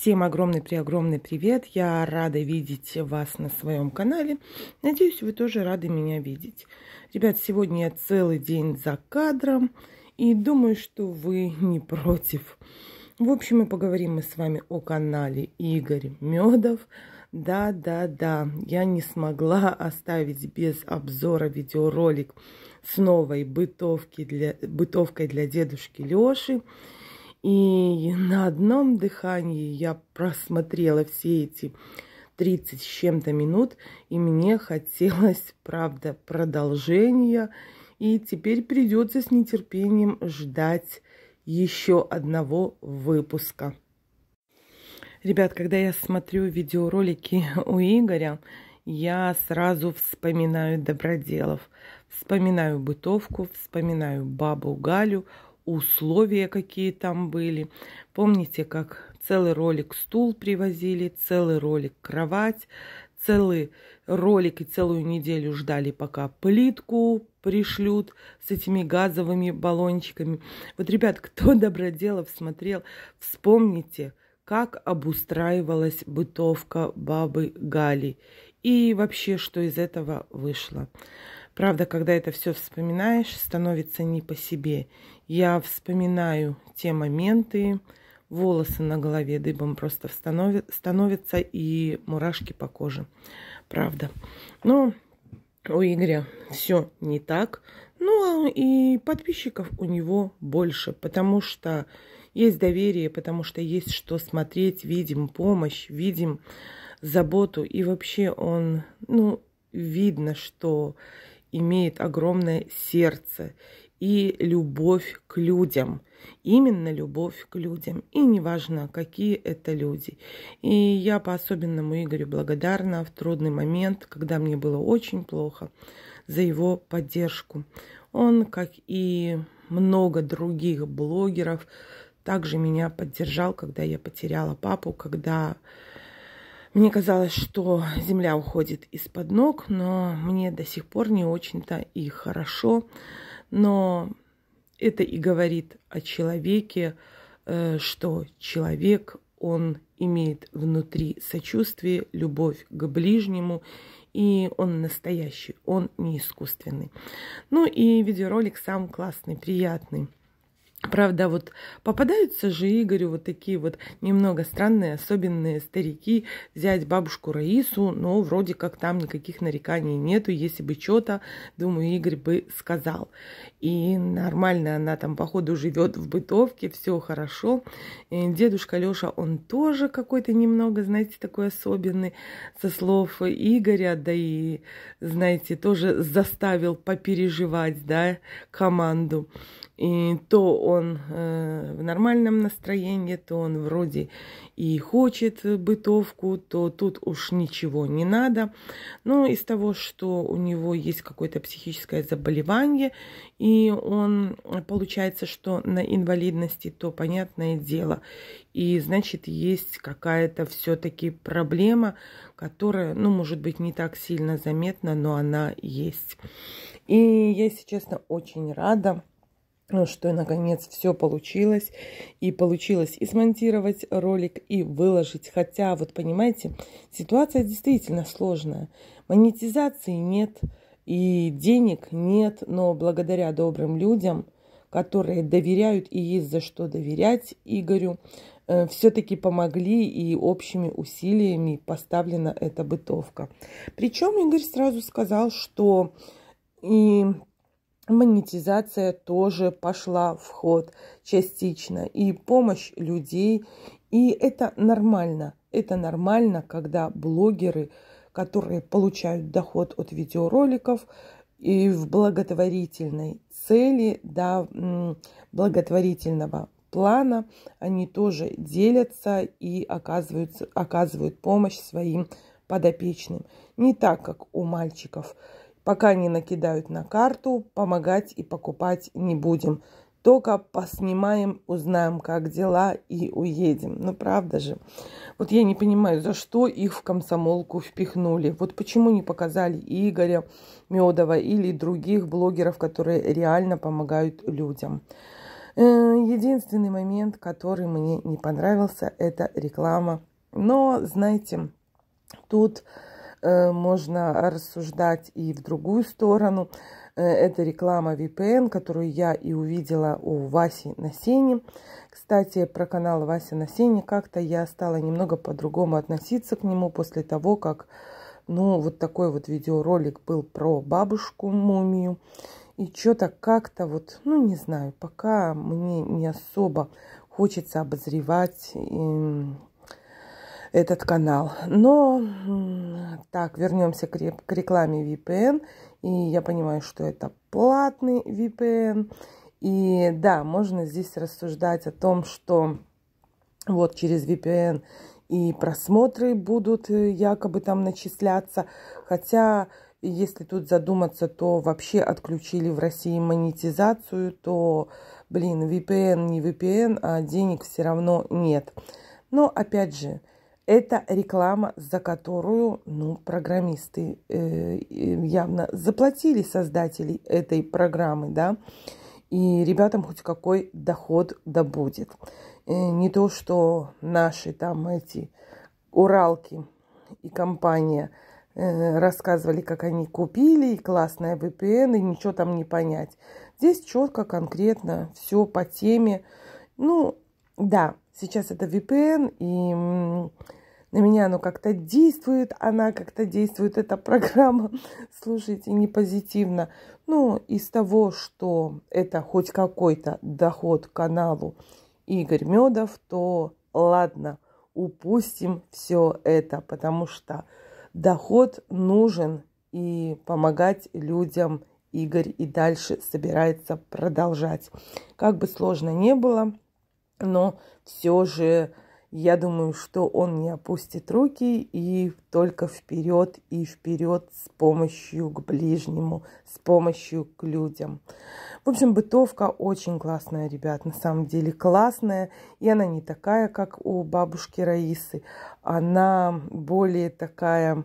Всем огромный-преогромный привет! Я рада видеть вас на своем канале. Надеюсь, вы тоже рады меня видеть. Ребят, сегодня я целый день за кадром и думаю, что вы не против. В общем, мы поговорим мы с вами о канале Игорь Медов. Да-да-да, я не смогла оставить без обзора видеоролик с новой бытовки для, бытовкой для дедушки Лёши. И на одном дыхании я просмотрела все эти 30 с чем-то минут, и мне хотелось, правда, продолжения. И теперь придется с нетерпением ждать еще одного выпуска. Ребят, когда я смотрю видеоролики у Игоря, я сразу вспоминаю доброделов. Вспоминаю бытовку, вспоминаю бабу Галю, условия какие там были. Помните, как целый ролик стул привозили, целый ролик кровать, целый ролик и целую неделю ждали, пока плитку пришлют с этими газовыми баллончиками. Вот, ребят, кто Доброделов смотрел, вспомните, как обустраивалась бытовка бабы Гали и вообще, что из этого вышло. Правда, когда это все вспоминаешь, становится не по себе. Я вспоминаю те моменты, волосы на голове дыбом просто становятся и мурашки по коже. Правда. Но у Игоря все не так. Ну и подписчиков у него больше, потому что есть доверие, потому что есть что смотреть, видим помощь, видим заботу. И вообще он, ну, видно, что имеет огромное сердце и любовь к людям. Именно любовь к людям. И неважно, какие это люди. И я по-особенному Игорю благодарна в трудный момент, когда мне было очень плохо, за его поддержку. Он, как и много других блогеров, также меня поддержал, когда я потеряла папу, когда мне казалось, что земля уходит из-под ног, но мне до сих пор не очень-то и хорошо. Но это и говорит о человеке, э, что человек, он имеет внутри сочувствие, любовь к ближнему, и он настоящий, он не искусственный. Ну и видеоролик сам классный, приятный. Правда, вот попадаются же Игорю вот такие вот немного странные, особенные старики, взять бабушку Раису, но вроде как там никаких нареканий нету, если бы что-то, думаю, Игорь бы сказал. И нормально она там, походу, живет в бытовке, все хорошо. И дедушка Леша, он тоже какой-то немного, знаете, такой особенный, со слов Игоря, да и, знаете, тоже заставил попереживать, да, команду. И то он э, в нормальном настроении, то он вроде и хочет бытовку, то тут уж ничего не надо. Но из того, что у него есть какое-то психическое заболевание, и он э, получается, что на инвалидности, то понятное дело. И значит, есть какая-то все-таки проблема, которая, ну, может быть, не так сильно заметна, но она есть. И я, если честно, очень рада что наконец все получилось. И получилось и смонтировать ролик, и выложить. Хотя, вот понимаете, ситуация действительно сложная. Монетизации нет, и денег нет, но благодаря добрым людям, которые доверяют и есть за что доверять Игорю, э, все-таки помогли и общими усилиями поставлена эта бытовка. Причем Игорь сразу сказал, что и монетизация тоже пошла в ход частично. И помощь людей. И это нормально. Это нормально, когда блогеры, которые получают доход от видеороликов, и в благотворительной цели, да, благотворительного плана, они тоже делятся и оказывают, оказывают помощь своим подопечным. Не так, как у мальчиков Пока не накидают на карту, помогать и покупать не будем. Только поснимаем, узнаем, как дела, и уедем. Ну, правда же. Вот я не понимаю, за что их в комсомолку впихнули. Вот почему не показали Игоря Медова или других блогеров, которые реально помогают людям. Э, единственный момент, который мне не понравился, это реклама. Но, знаете, тут Э, можно рассуждать и в другую сторону. Э, это реклама VPN, которую я и увидела у Васи Насени. Кстати, про канал Васи Насени как-то я стала немного по-другому относиться к нему после того, как ну, вот такой вот видеоролик был про бабушку-мумию. И что-то как-то вот, ну, не знаю, пока мне не особо хочется обозревать эм, этот канал. Но так, вернемся к рекламе VPN. И я понимаю, что это платный VPN. И да, можно здесь рассуждать о том, что вот через VPN и просмотры будут э, якобы там начисляться. Хотя, если тут задуматься, то вообще отключили в России монетизацию, то, блин, VPN не VPN, а денег все равно нет. Но, опять же, это реклама, за которую ну, программисты э, явно заплатили создателей этой программы, да, и ребятам хоть какой доход да будет. И э, не то, что наши там эти Уралки и компания э, рассказывали, как они купили, и классная VPN, и ничего там не понять. Здесь четко, конкретно, все по теме. Ну, да, сейчас это VPN, и на меня оно как-то действует, она как-то действует, эта программа, слушайте, не позитивно. Ну из того, что это хоть какой-то доход каналу Игорь Медов, то ладно, упустим все это, потому что доход нужен и помогать людям Игорь и дальше собирается продолжать. Как бы сложно не было, но все же я думаю, что он не опустит руки и только вперед и вперед с помощью к ближнему, с помощью к людям. В общем, бытовка очень классная, ребят, на самом деле классная. И она не такая, как у бабушки Раисы. Она более такая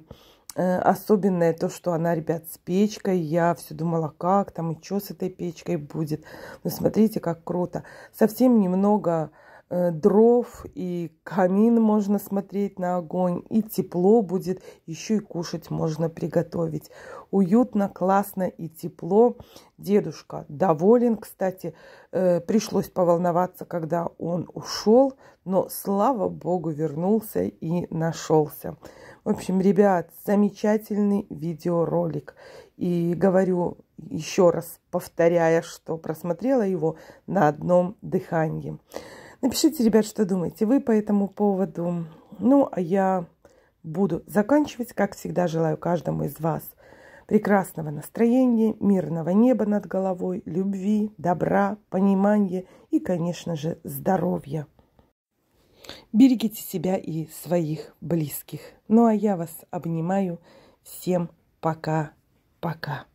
Э, особенное то, что она, ребят, с печкой. Я все думала, как там и что с этой печкой будет. Но смотрите, как круто. Совсем немного Э, дров, и камин можно смотреть на огонь, и тепло будет, еще и кушать можно приготовить. Уютно, классно и тепло. Дедушка доволен, кстати, э, пришлось поволноваться, когда он ушел, но слава богу вернулся и нашелся. В общем, ребят, замечательный видеоролик. И говорю еще раз, повторяя, что просмотрела его на одном дыхании. Напишите, ребят, что думаете вы по этому поводу. Ну, а я буду заканчивать. Как всегда, желаю каждому из вас прекрасного настроения, мирного неба над головой, любви, добра, понимания и, конечно же, здоровья. Берегите себя и своих близких. Ну а я вас обнимаю. Всем пока-пока.